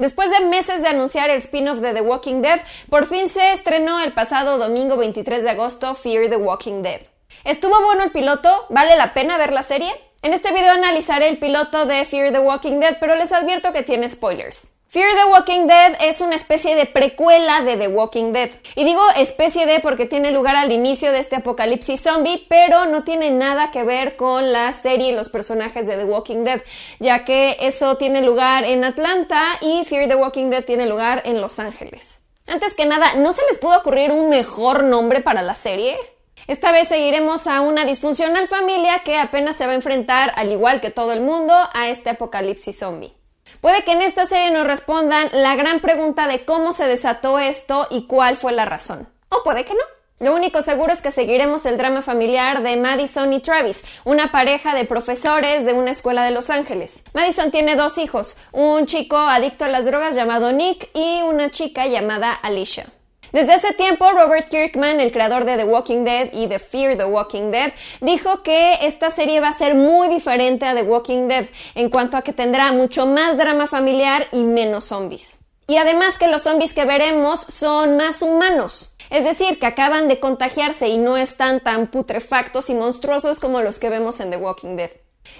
Después de meses de anunciar el spin-off de The Walking Dead, por fin se estrenó el pasado domingo 23 de agosto Fear the Walking Dead. ¿Estuvo bueno el piloto? ¿Vale la pena ver la serie? En este video analizaré el piloto de Fear the Walking Dead, pero les advierto que tiene spoilers. Fear the Walking Dead es una especie de precuela de The Walking Dead. Y digo especie de porque tiene lugar al inicio de este apocalipsis zombie, pero no tiene nada que ver con la serie y los personajes de The Walking Dead, ya que eso tiene lugar en Atlanta y Fear the Walking Dead tiene lugar en Los Ángeles. Antes que nada, ¿no se les pudo ocurrir un mejor nombre para la serie? Esta vez seguiremos a una disfuncional familia que apenas se va a enfrentar, al igual que todo el mundo, a este apocalipsis zombie. Puede que en esta serie nos respondan la gran pregunta de cómo se desató esto y cuál fue la razón. O puede que no. Lo único seguro es que seguiremos el drama familiar de Madison y Travis, una pareja de profesores de una escuela de Los Ángeles. Madison tiene dos hijos, un chico adicto a las drogas llamado Nick y una chica llamada Alicia. Desde ese tiempo, Robert Kirkman, el creador de The Walking Dead y The Fear the Walking Dead, dijo que esta serie va a ser muy diferente a The Walking Dead en cuanto a que tendrá mucho más drama familiar y menos zombies. Y además que los zombies que veremos son más humanos, es decir, que acaban de contagiarse y no están tan putrefactos y monstruosos como los que vemos en The Walking Dead.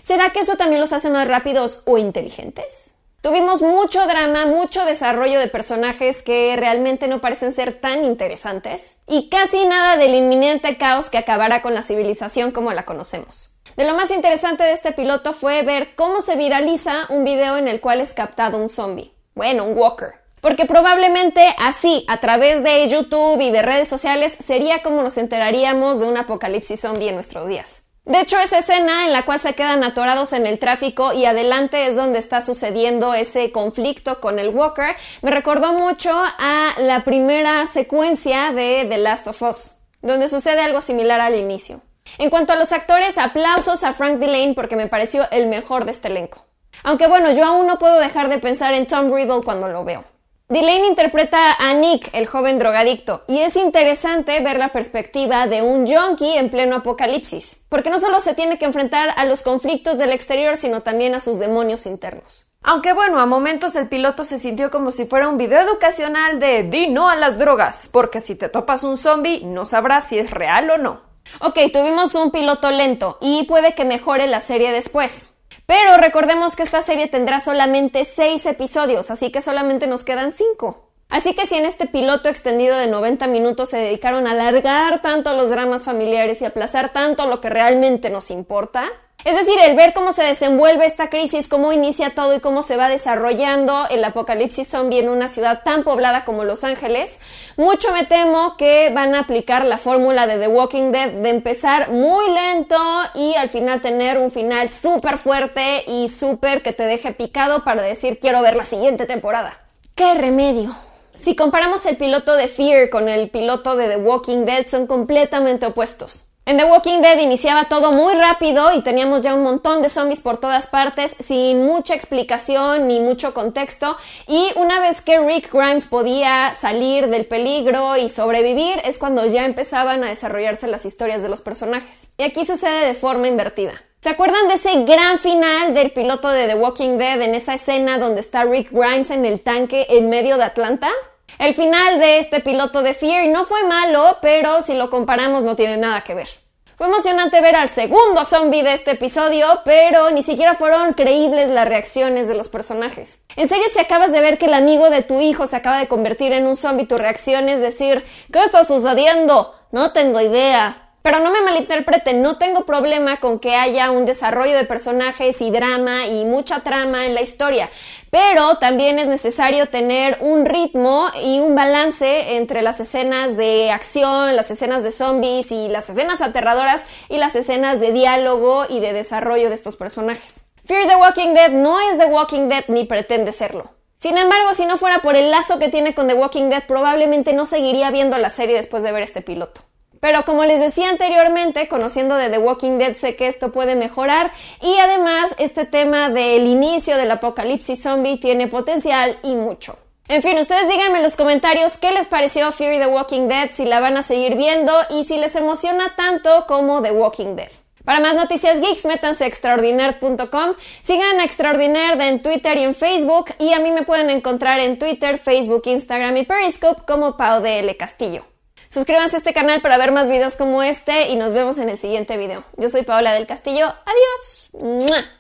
¿Será que eso también los hace más rápidos o inteligentes? Tuvimos mucho drama, mucho desarrollo de personajes que realmente no parecen ser tan interesantes y casi nada del inminente caos que acabará con la civilización como la conocemos. De lo más interesante de este piloto fue ver cómo se viraliza un video en el cual es captado un zombie. Bueno, un walker. Porque probablemente así, a través de YouTube y de redes sociales, sería como nos enteraríamos de un apocalipsis zombie en nuestros días. De hecho, esa escena en la cual se quedan atorados en el tráfico y adelante es donde está sucediendo ese conflicto con el Walker, me recordó mucho a la primera secuencia de The Last of Us, donde sucede algo similar al inicio. En cuanto a los actores, aplausos a Frank Delane porque me pareció el mejor de este elenco. Aunque bueno, yo aún no puedo dejar de pensar en Tom Riddle cuando lo veo. Dylan interpreta a Nick, el joven drogadicto, y es interesante ver la perspectiva de un junkie en pleno apocalipsis, porque no solo se tiene que enfrentar a los conflictos del exterior, sino también a sus demonios internos. Aunque bueno, a momentos el piloto se sintió como si fuera un video educacional de di no a las drogas, porque si te topas un zombie no sabrás si es real o no. Ok, tuvimos un piloto lento y puede que mejore la serie después. Pero recordemos que esta serie tendrá solamente 6 episodios, así que solamente nos quedan 5. Así que si en este piloto extendido de 90 minutos se dedicaron a alargar tanto los dramas familiares y aplazar tanto lo que realmente nos importa, es decir, el ver cómo se desenvuelve esta crisis, cómo inicia todo y cómo se va desarrollando el apocalipsis zombie en una ciudad tan poblada como Los Ángeles, mucho me temo que van a aplicar la fórmula de The Walking Dead de empezar muy lento y al final tener un final súper fuerte y súper que te deje picado para decir quiero ver la siguiente temporada. ¡Qué remedio! Si comparamos el piloto de Fear con el piloto de The Walking Dead son completamente opuestos. En The Walking Dead iniciaba todo muy rápido y teníamos ya un montón de zombies por todas partes, sin mucha explicación ni mucho contexto. Y una vez que Rick Grimes podía salir del peligro y sobrevivir, es cuando ya empezaban a desarrollarse las historias de los personajes. Y aquí sucede de forma invertida. ¿Se acuerdan de ese gran final del piloto de The Walking Dead en esa escena donde está Rick Grimes en el tanque en medio de Atlanta? El final de este piloto de Fear no fue malo, pero si lo comparamos no tiene nada que ver. Fue emocionante ver al segundo zombie de este episodio, pero ni siquiera fueron creíbles las reacciones de los personajes. En serio, si acabas de ver que el amigo de tu hijo se acaba de convertir en un zombie, tu reacción es decir, ¿qué está sucediendo? No tengo idea. Pero no me malinterpreten, no tengo problema con que haya un desarrollo de personajes y drama y mucha trama en la historia, pero también es necesario tener un ritmo y un balance entre las escenas de acción, las escenas de zombies y las escenas aterradoras y las escenas de diálogo y de desarrollo de estos personajes. Fear the Walking Dead no es The Walking Dead ni pretende serlo. Sin embargo, si no fuera por el lazo que tiene con The Walking Dead, probablemente no seguiría viendo la serie después de ver este piloto. Pero como les decía anteriormente, conociendo de The Walking Dead sé que esto puede mejorar y además este tema del inicio del apocalipsis zombie tiene potencial y mucho. En fin, ustedes díganme en los comentarios qué les pareció Fury the Walking Dead, si la van a seguir viendo y si les emociona tanto como The Walking Dead. Para más noticias geeks, métanse a Extraordinaire.com, Sigan a Extraordinaire en Twitter y en Facebook. Y a mí me pueden encontrar en Twitter, Facebook, Instagram y Periscope como Pau de Castillo. Suscríbanse a este canal para ver más videos como este y nos vemos en el siguiente video. Yo soy Paola del Castillo. Adiós.